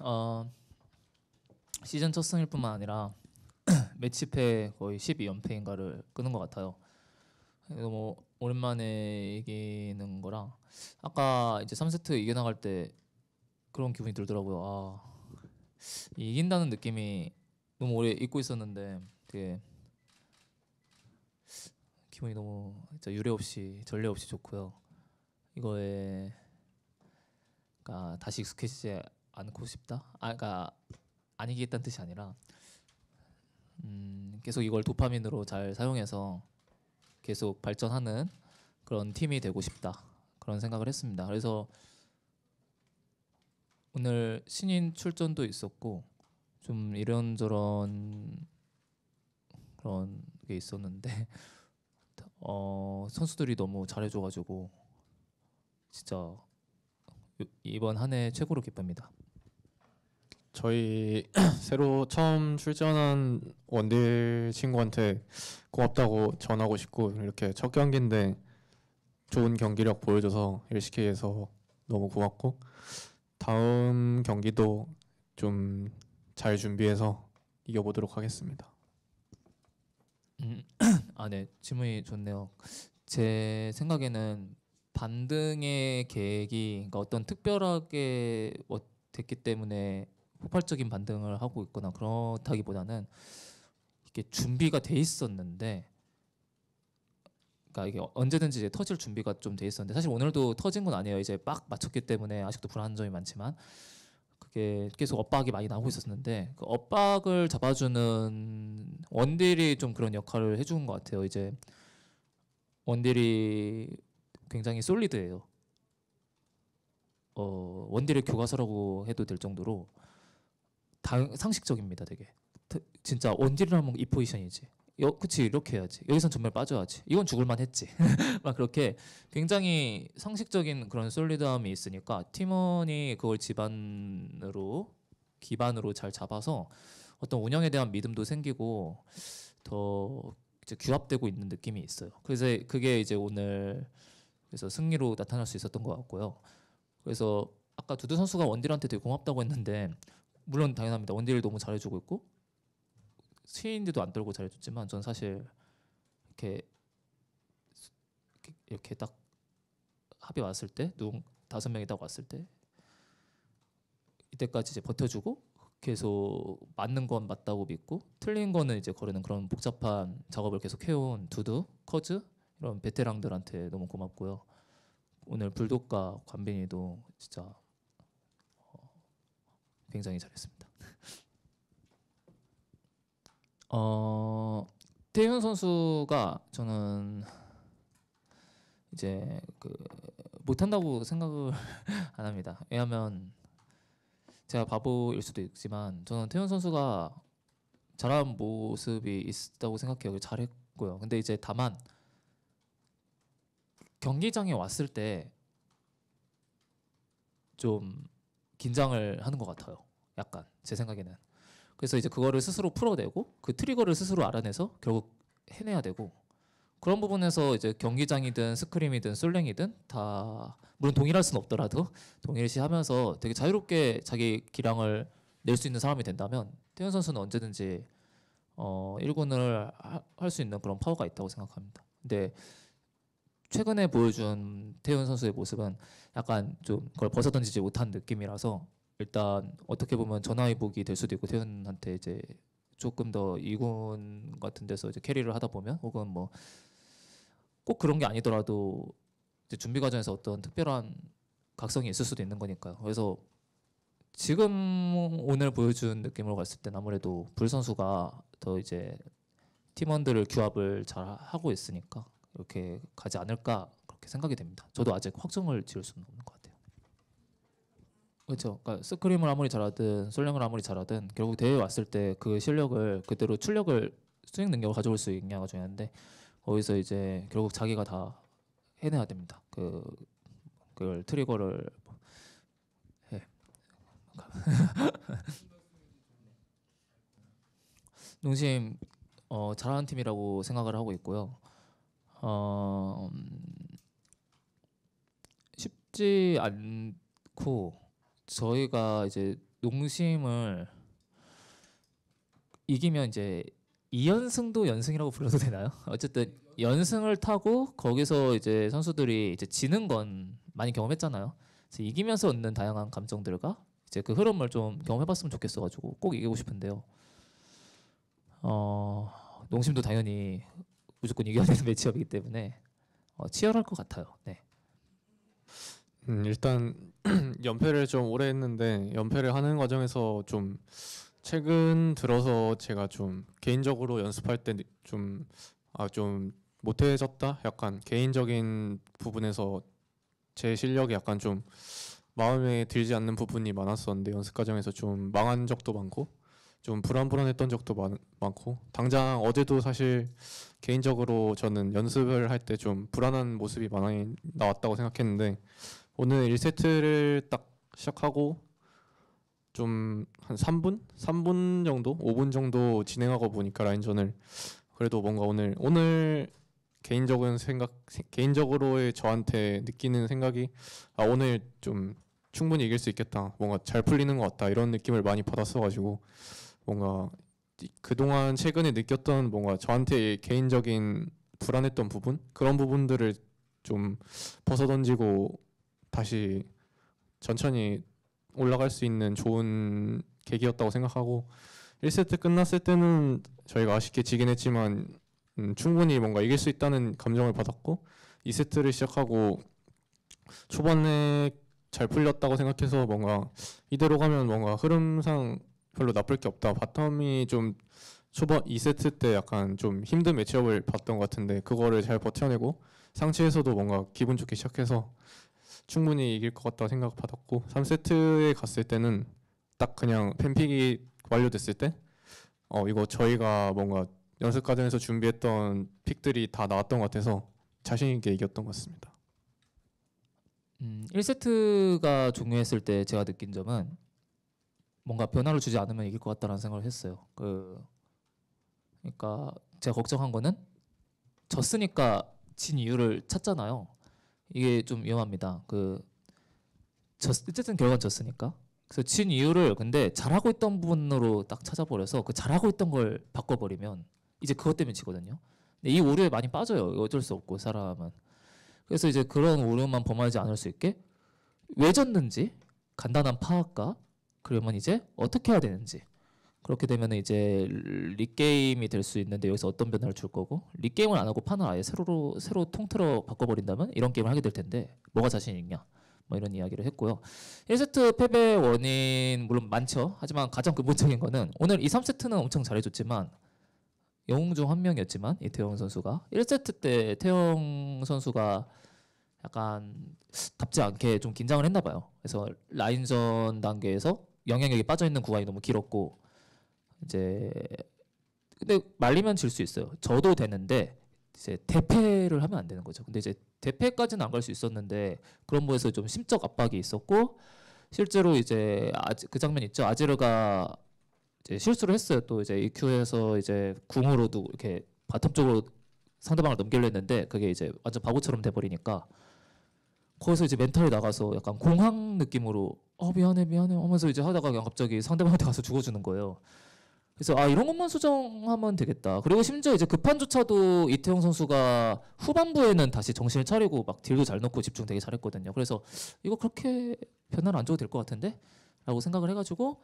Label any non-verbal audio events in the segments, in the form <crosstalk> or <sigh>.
어, 시즌 첫 승일뿐만 아니라 <clears throat> 매치패 거의 12연패인가를 끄는 것 같아요. 너무 뭐 오랜만에 이기는 거랑 아까 이제 3세트 이겨나갈 때 그런 기분이 들더라고요. 아, 이긴다는 느낌이 너무 오래 잊고 있었는데 되게 기분이 너무 진짜 유례 없이 전례 없이 좋고요. 이거에 그러니까 다시 익숙해지지 않고 싶다. 아, 그러니까 아니겠다는 뜻이 아니라 음, 계속 이걸 도파민으로 잘 사용해서 계속 발전하는 그런 팀이 되고 싶다 그런 생각을 했습니다. 그래서 오늘 신인 출전도 있었고 좀 이런저런 그런 게 있었는데 <laughs> 어, 선수들이 너무 잘해줘가지고 진짜 이번 한 해 최고로 기쁩니다. 저희 <clears throat> 새로 처음 출전한 원딜 친구한테 고맙다고 전하고 싶고 이렇게 첫 경기인데 좋은 경기력 보여줘서 LCK에서 너무 고맙고 다음 경기도 좀 잘 준비해서 이겨보도록 하겠습니다. 음, <clears throat> 아, 네. 질문이 좋네요. 제 생각에는 반등의 계획이 그러니까 어떤 특별하게 뭐 됐기 때문에 폭발적인 반등을 하고 있거나 그렇다기보다는 이게 준비가 돼 있었는데 그러니까 이게 언제든지 이제 터질 준비가 좀 돼 있었는데 사실 오늘도 터진 건 아니에요. 이제 빡 맞췄기 때문에 아직도 불안한 점이 많지만 그게 계속 엇박이 많이 나오고 있었는데 그 엇박을 잡아주는 원딜이 좀 그런 역할을 해준 것 같아요. 이제 원딜이 굉장히 솔리드예요. 어, 원딜의 교과서라고 해도 될 정도로 다 상식적입니다, 되게. 진짜 원딜을 하면 이 포지션이지. 여, 그치 이렇게 해야지. 여기선 정말 빠져야지. 이건 죽을만 했지. <laughs> 막 그렇게 굉장히 상식적인 그런 솔리드함이 있으니까 팀원이 그걸 집안으로 기반으로 잘 잡아서 어떤 운영에 대한 믿음도 생기고 더 이제 규합되고 있는 느낌이 있어요. 그래서 그게 이제 오늘 그래서 승리로 나타날 수 있었던 것 같고요. 그래서 아까 두두 선수가 원딜한테 되게 고맙다고 했는데 물론 당연합니다. 원딜 너무 잘해주고 있고 스웨인드도 안 떨고 잘해줬지만 전 사실 이렇게 이렇게 딱 합이 왔을 때 누군 다섯 명이 딱 왔을 때 이때까지 이제 버텨주고 계속 맞는 건 맞다고 믿고 틀린 거는 이제 거르는 그런 복잡한 작업을 계속 해온 두두 커즈 이런 베테랑들한테 너무 고맙고요. 오늘 불독과 관빈이도 진짜 굉장히 잘했습니다. 어, 태현 선수가 저는 이제 그 못한다고 생각을 <laughs> 안 합니다. 왜냐하면 제가 바보일 수도 있지만 저는 태현 선수가 잘한 모습이 있다고 생각해요. 잘했고요. 근데 이제 다만 경기장에 왔을 때좀 긴장을 하는 것 같아요. 약간 제 생각에는. 그래서 이제 그거를 스스로 풀어내고 그 트리거를 스스로 알아내서 결국 해내야 되고 그런 부분에서 이제 경기장이든 스크림이든 솔랭이든 다 물론 동일할 수는 없더라도 동일시하면서 되게 자유롭게 자기 기량을 낼 수 있는 사람이 된다면 태현 선수는 언제든지 어 1군을 할 수 있는 그런 파워가 있다고 생각합니다. 근데 최근에 보여준 태훈 선수의 모습은 약간 좀 그걸 벗어던지지 못한 느낌이라서 일단 어떻게 보면 전화위복이 될 수도 있고 태훈한테 이제 조금 더 이군 같은 데서 이제 캐리를 하다 보면 혹은 뭐 꼭 그런 게 아니더라도 이제 준비 과정에서 어떤 특별한 각성이 있을 수도 있는 거니까요. 그래서 지금 오늘 보여준 느낌으로 갔을 때 아무래도 불 선수가 더 이제 팀원들을 규합을 잘 하고 있으니까 이렇게 가지 않을까 그렇게 생각이 됩니다. 저도 아직 확정을 지을 수는 없는 것 같아요. 그렇죠. 그러니까 스크림을 아무리 잘하든 솔랭을 아무리 잘하든 결국 대회 왔을 때 그 실력을 그대로 출력을 수행 능력을 가져올 수 있냐가 중요한데 거기서 이제 결국 자기가 다 해내야 됩니다. 그 그걸 트리거를 해. <laughs> 농심 어, 잘하는 팀이라고 생각을 하고 있고요. 어, 음, 쉽지 않고 저희가 이제 농심을 이기면 이제 2연승도 연승이라고 불러도 되나요? <laughs> 어쨌든 연승을 타고 거기서 이제 선수들이 이제 지는 건 많이 경험했잖아요. 그래서 이기면서 얻는 다양한 감정들과 이제 그 흐름을 좀 경험해봤으면 좋겠어가지고 꼭 이기고 싶은데요. 어, 농심도 당연히 무조건 이겨야 되는 <laughs> 매치업이기 때문에 어, 치열할 것 같아요. 네. 음, 일단 <clears throat> 연패를 좀 오래 했는데 연패를 하는 과정에서 좀 최근 들어서 제가 좀 개인적으로 연습할 때 좀 아, 좀 못해졌다? 약간 개인적인 부분에서 제 실력이 약간 좀 마음에 들지 않는 부분이 많았었는데 연습 과정에서 좀 망한 적도 많고 좀 불안불안했던 적도 많, 많고 당장 어제도 사실 개인적으로 저는 연습을 할 때 좀 불안한 모습이 많이 나왔다고 생각했는데 오늘 1세트를 딱 시작하고 좀 한 3분? 3분 정도? 5분 정도 진행하고 보니까 라인전을 그래도 뭔가 오늘 오늘 개인적인 생각 개인적으로의 저한테 느끼는 생각이 아 오늘 좀 충분히 이길 수 있겠다. 뭔가 잘 풀리는 것 같다. 이런 느낌을 많이 받았어 가지고 뭔가 그동안 최근에 느꼈던 뭔가 저한테 개인적인 불안했던 부분 그런 부분들을 좀 벗어던지고 다시 천천히 올라갈 수 있는 좋은 계기였다고 생각하고 1세트 끝났을 때는 저희가 아쉽게 지긴 했지만 음, 충분히 뭔가 이길 수 있다는 감정을 받았고 2세트를 시작하고 초반에 잘 풀렸다고 생각해서 뭔가 이대로 가면 뭔가 흐름상 별로 나쁠 게 없다. 바텀이 좀 초반 2세트 때 약간 좀 힘든 매치업을 봤던 것 같은데 그거를 잘 버텨내고 상체에서도 뭔가 기분 좋게 시작해서 충분히 이길 것 같다 생각받았고 3세트에 갔을 때는 딱 그냥 팬픽이 완료됐을 때 어, 이거 저희가 뭔가 연습 과정에서 준비했던 픽들이 다 나왔던 것 같아서 자신 있게 이겼던 것 같습니다. 음, 1세트가 종료했을 때 제가 느낀 점은 뭔가 변화를 주지 않으면 이길 것 같다라는 생각을 했어요. 그 그러니까 제가 걱정한 거는 졌으니까 진 이유를 찾잖아요. 이게 좀 위험합니다. 그 졌, 어쨌든 결과 졌으니까. 그래서 진 이유를 근데 잘하고 있던 부분으로 딱 찾아버려서 그 잘하고 있던 걸 바꿔버리면 이제 그것 때문에 지거든요. 근데 이 오류에 많이 빠져요. 어쩔 수 없고 사람은. 그래서 이제 그런 오류만 범하지 않을 수 있게 왜 졌는지 간단한 파악과 그러면 이제 어떻게 해야 되는지 그렇게 되면 이제 리게임이 될 수 있는데 여기서 어떤 변화를 줄 거고 리게임을 안 하고 판을 아예 새로로 새로 통틀어 바꿔버린다면 이런 게임을 하게 될 텐데 뭐가 자신 있냐 뭐 이런 이야기를 했고요. 1세트 패배 원인 물론 많죠. 하지만 가장 근본적인 거는 오늘 2, 3세트는 엄청 잘해줬지만 영웅 중 한 명이었지만 이태영 선수가 1세트 때 태영 선수가 약간 답지 않게 좀 긴장을 했나 봐요. 그래서 라인전 단계에서 영향력이 빠져 있는 구간이 너무 길었고 이제 근데 말리면 질 수 있어요. 저도 되는데 이제 대패를 하면 안 되는 거죠. 근데 이제 대패까지는 안 갈 수 있었는데 그런 부에서좀 심적 압박이 있었고 실제로 이제 아지, 그 장면 있죠. 아지르가 이제 실수를 했어요. 또 이제 EQ에서 이제 궁으로도 이렇게 바텀 쪽으로 상대방을 넘기려 했는데 그게 이제 완전 바보처럼 돼버리니까 거기서 이제 멘탈이 나가서 약간 공황 느낌으로 어 미안해 미안해 하면서 이제 하다가 그냥 갑자기 상대방한테 가서 죽어주는 거예요. 그래서 아 이런 것만 수정하면 되겠다. 그리고 심지어 이제 급판조차도 이태용 선수가 후반부에는 다시 정신을 차리고 막 딜도 잘 넣고 집중 되게 잘했거든요. 그래서 이거 그렇게 변화를 안 줘도 될 것 같은데라고 생각을 해가지고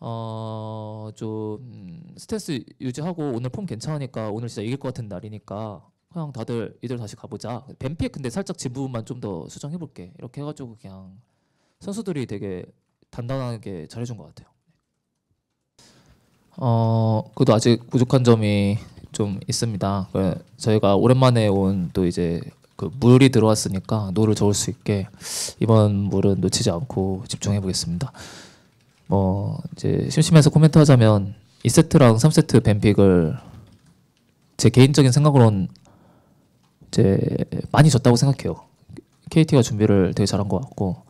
어 좀 스탠스 유지하고 오늘 폼 괜찮으니까 오늘 진짜 이길 것 같은 날이니까 그냥 다들 이들 다시 가보자. 뱀픽 근데 살짝 진 부분만 좀 더 수정해볼게. 이렇게 해가지고 그냥 선수들이 되게 단단하게 잘해준 것 같아요. 어, 그래도 아직 부족한 점이 좀 있습니다. 그 저희가 오랜만에 온 또 이제 그 물이 들어왔으니까 노를 저을 수 있게 이번 물은 놓치지 않고 집중해 보겠습니다. 뭐 이제 심심해서 코멘트 하자면 2세트랑 3세트 뱀픽을 제 개인적인 생각으론 이제 많이 졌다고 생각해요. KT가 준비를 되게 잘한 것 같고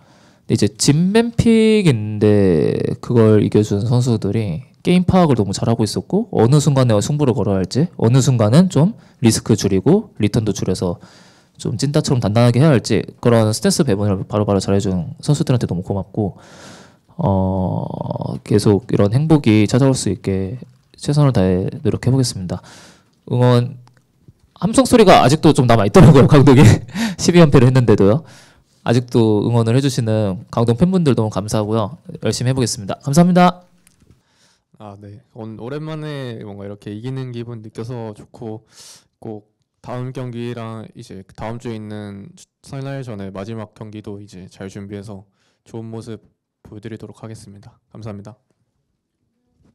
이제 진맨픽인데 그걸 이겨준 선수들이 게임 파악을 너무 잘하고 있었고 어느 순간에 승부를 걸어야 할지 어느 순간은 좀 리스크 줄이고 리턴도 줄여서 좀 찐따처럼 단단하게 해야 할지 그런 스탠스 배분을 바로바로 바로 잘해준 선수들한테 너무 고맙고 어 계속 이런 행복이 찾아올 수 있게 최선을 다해 노력해 보겠습니다. 응원 함성 소리가 아직도 좀 남아 있더라고요 감독이 <laughs> 12연패를 <laughs> 했는데도요. 아직도 응원을 해주시는 강동 팬분들 너무 감사하고요. 열심히 해보겠습니다. 감사합니다. 아, 네. 오 오랜만에 뭔가 이렇게 이기는 기분 느껴서 좋고 꼭 다음 경기랑 이제 다음 주에 있는 설날 전에 마지막 경기도 이제 잘 준비해서 좋은 모습 보여드리도록 하겠습니다. 감사합니다.